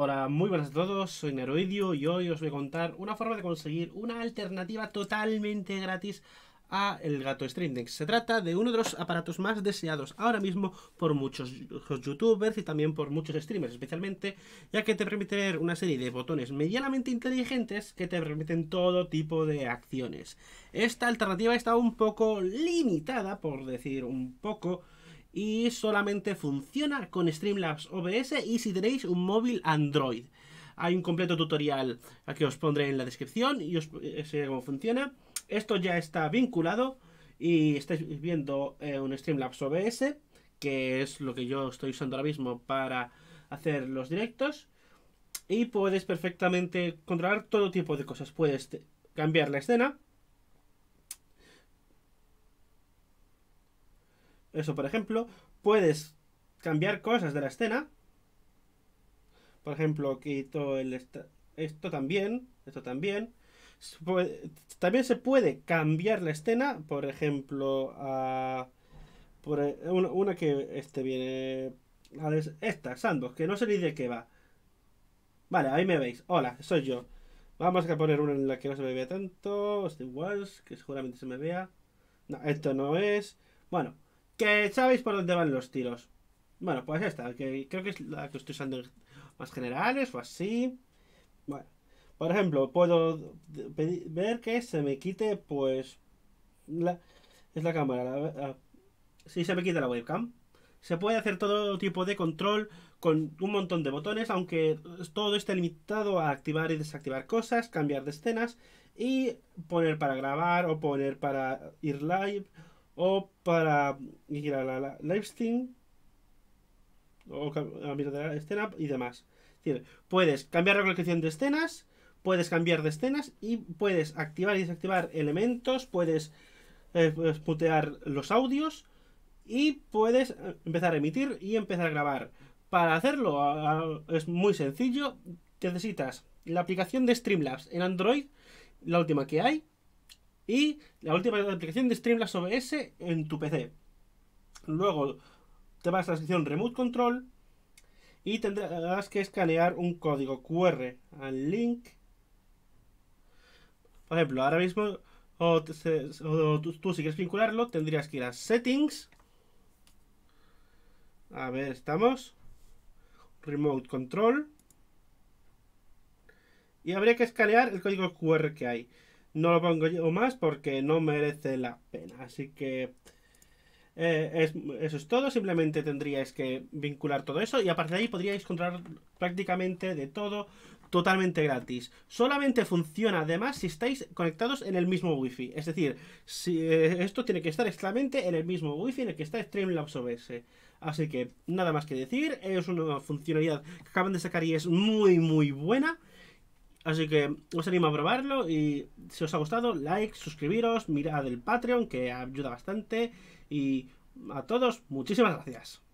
Hola, muy buenas a todos, soy Neroidio y hoy os voy a contar una forma de conseguir una alternativa totalmente gratis a el gato Stream Se trata de uno de los aparatos más deseados ahora mismo por muchos youtubers y también por muchos streamers especialmente, ya que te permite tener una serie de botones medianamente inteligentes que te permiten todo tipo de acciones. Esta alternativa está un poco limitada, por decir un poco, y solamente funciona con Streamlabs OBS y si tenéis un móvil Android. Hay un completo tutorial que os pondré en la descripción y os enseñaré eh, cómo funciona. Esto ya está vinculado y estáis viendo eh, un Streamlabs OBS, que es lo que yo estoy usando ahora mismo para hacer los directos. Y puedes perfectamente controlar todo tipo de cosas. Puedes cambiar la escena, Eso, por ejemplo, puedes cambiar cosas de la escena. Por ejemplo, quito el esto también, esto también. También se puede cambiar la escena, por ejemplo, a por eh, una, que este viene esta, Sandbox, que no sé ni de qué va. Vale, ahí me veis. Hola, soy yo. Vamos a poner una en la que no se me vea tanto. Steve Walsh, que seguramente se me vea. No, esto no es. Bueno, que sabéis por dónde van los tiros. Bueno, pues esta, que creo que es la que estoy usando más generales o así. Bueno, por ejemplo, puedo ver que se me quite, pues, la, es la cámara. La, se me quita la webcam. Se puede hacer todo tipo de control con un montón de botones, aunque todo esté limitado a activar y desactivar cosas, cambiar de escenas y poner para grabar o poner para ir live o para ir a la, la live stream o cambiar de la escena y demás. puedes cambiar la colección de escenas, puedes cambiar de escenas y puedes activar y desactivar elementos, puedes eh, pues, putear los audios y puedes eh, empezar a emitir y empezar a grabar. Para hacerlo es muy sencillo, necesitas la aplicación de Streamlabs en Android, la última que hay, y la última aplicación de Streamlabs OBS en tu PC. Luego te vas a la sección Remote Control y tendrás que escanear un código QR al link. Por ejemplo, ahora mismo o, tú, si quieres vincularlo tendrías que ir a Settings. A ver, estamos. Remote Control. Y habría que escanear el código QR que hay no lo pongo yo más porque no merece la pena. Así que eh, eso es todo. Simplemente tendríais que vincular todo eso y aparte de ahí podríais encontrar prácticamente de todo totalmente gratis. Solamente funciona además si estáis conectados en el mismo wifi. Es decir, si, eh, esto tiene que estar exactamente en el mismo wifi en el que está Streamlabs OBS. Así que nada más que decir, es una funcionalidad que acaban de sacar y es muy muy buena. Así que os animo a probarlo y si os ha gustado, like, suscribiros, mirad el Patreon que ayuda bastante y a todos muchísimas gracias.